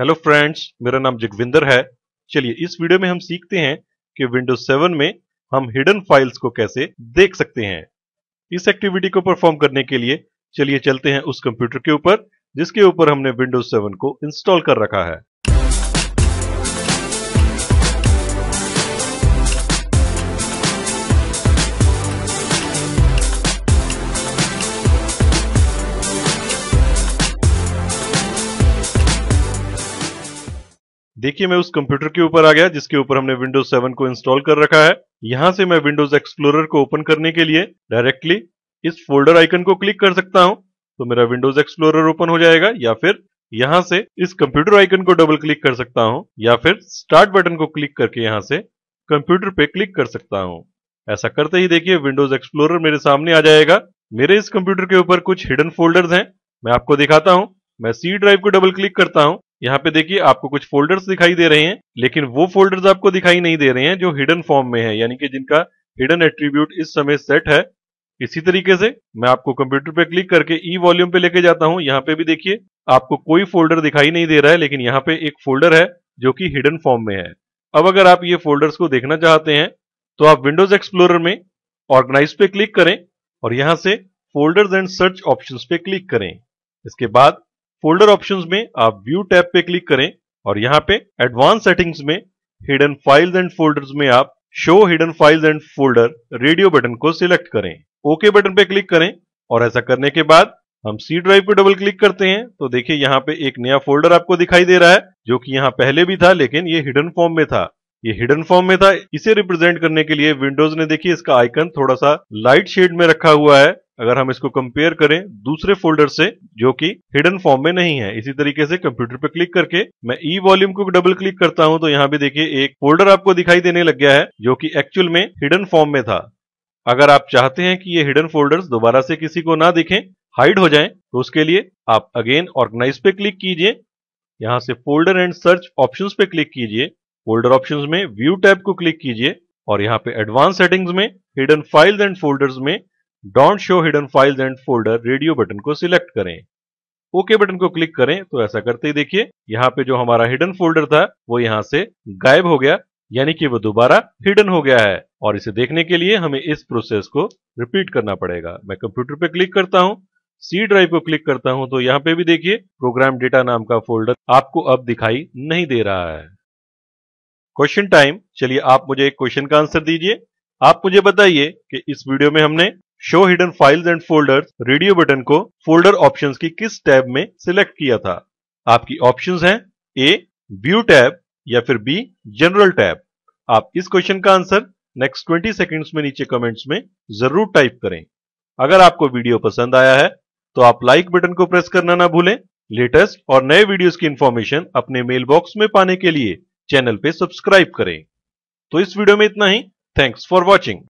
hello friends मेरा नाम जगविंदर है चलिए इस वीडियो में हम सीखते हैं कि विंडोज 7 में हम हिडन फाइल्स को कैसे देख सकते हैं इस एक्टिविटी को परफॉर्म करने के लिए चलिए चलते हैं उस कंप्यूटर के ऊपर जिसके ऊपर हमने विंडोज 7 को इंस्टॉल कर रखा है देखिए मैं उस कंप्यूटर के ऊपर आ गया जिसके ऊपर हमने विंडोज 7 को इंस्टॉल कर रखा है यहां से मैं विंडोज एक्सप्लोरर को ओपन करने के लिए डायरेक्टली इस फोल्डर आइकन को क्लिक कर सकता हूं तो मेरा विंडोज एक्सप्लोरर ओपन हो जाएगा या फिर यहां से इस कंप्यूटर आइकन को डबल क्लिक कर सकता हूं या फिर स्टार्ट बटन को क्लिक करके यहां से कंप्यूटर पे क्लिक कर सकता हूं ऐसा करते ही देखिए विंडोज एक्सप्लोरर मेरे सामने आ जाएगा मेरे इस कंप्यूटर के ऊपर कुछ हिडन फोल्डर्स हैं मैं आपको दिखाता हूं मैं सी ड्राइव को डबल क्लिक करता हूं यहाँ पे देखिए आपको कुछ फोल्डर्स दिखाई दे रहे हैं लेकिन वो फोल्डर्स आपको दिखाई नहीं दे रहे हैं जो हिडन फॉर्म में है यानी कि जिनका हिडन एट्रीब्यूट इस समय सेट है इसी तरीके से मैं आपको कंप्यूटर पे क्लिक करके ई e वॉल्यूम पे लेके जाता हूं यहाँ पे भी देखिए आपको कोई फोल्डर दिखाई नहीं दे रहा है लेकिन यहाँ पे एक फोल्डर है जो कि हिडन फॉर्म में है अब अगर आप ये फोल्डर्स को देखना चाहते हैं तो आप विंडोज एक्सप्लोरर में ऑर्गेनाइज पे क्लिक करें और यहां से फोल्डर्स एंड सर्च ऑप्शंस पे क्लिक करें इसके बाद फोल्डर ऑप्शंस में आप व्यू टैब पे क्लिक करें और यहाँ पे एडवांस सेटिंग्स में हिडन फाइल्स एंड फोल्डर्स में आप show hidden files and folder radio button को सिलेक्ट करें ओके बटन पे क्लिक करें और ऐसा करने के बाद हम सी ड्राइव पे डबल क्लिक करते हैं तो देखिए यहाँ पे एक नया फोल्डर आपको दिखाई दे रहा है जो कि यहाँ पहले भी था लेकिन ये हिडन फॉर्म में था ये हिडन फॉर्म में था इसे रिप्रेजेंट करने के लिए विंडोज ने देखिए इसका आइकन थोड़ा सा लाइट शेड में रखा हुआ है अगर हम इसको कंपेयर करें दूसरे फोल्डर से जो कि हिडन फॉर्म में नहीं है इसी तरीके से कंप्यूटर पर क्लिक करके मैं ई e वॉल्यूम को डबल क्लिक करता हूं तो यहाँ भी देखिए एक फोल्डर आपको दिखाई देने लग गया है जो कि एक्चुअल में हिडन फॉर्म में था अगर आप चाहते हैं कि ये हिडन फोल्डर्स दोबारा से किसी को ना दिखें हाइड हो जाए तो उसके लिए आप अगेन ऑर्गेनाइज पे क्लिक कीजिए यहां से फोल्डर एंड सर्च ऑप्शन पे क्लिक कीजिए फोल्डर ऑप्शन में व्यू टैब को क्लिक कीजिए और यहाँ पे एडवांस सेटिंग्स में हिडन फाइल्स एंड फोल्डर्स में don't show hidden files and folder radio button को सिलेक्ट करें ओके okay बटन को क्लिक करें तो ऐसा करते ही देखिए यहाँ पे जो हमारा हिडन फोल्डर था वो यहाँ से गायब हो गया यानी कि वो दोबारा हिडन हो गया है और इसे देखने के लिए हमें इस प्रोसेस को रिपीट करना पड़ेगा मैं कंप्यूटर पे क्लिक करता हूँ सी ड्राइव को क्लिक करता हूँ तो यहाँ पे भी देखिए प्रोग्राम डेटा नाम का फोल्डर आपको अब दिखाई नहीं दे रहा है क्वेश्चन टाइम चलिए आप मुझे एक क्वेश्चन का आंसर दीजिए आप मुझे बताइए कि इस वीडियो में हमने show hidden files and folders radio button को फोल्डर ऑप्शंस की किस टैब में सिलेक्ट किया था आपकी ऑप्शंस हैं ए व्यू टैब या फिर बी जनरल टैब आप इस क्वेश्चन का आंसर नेक्स्ट ट्वेंटी सेकेंड्स में नीचे कमेंट्स में जरूर टाइप करें अगर आपको वीडियो पसंद आया है तो आप लाइक बटन को प्रेस करना ना भूलें लेटेस्ट और नए वीडियोस की इंफॉर्मेशन अपने मेल बॉक्स में पाने के लिए चैनल पे सब्सक्राइब करें तो इस वीडियो में इतना ही थैंक्स फॉर वॉचिंग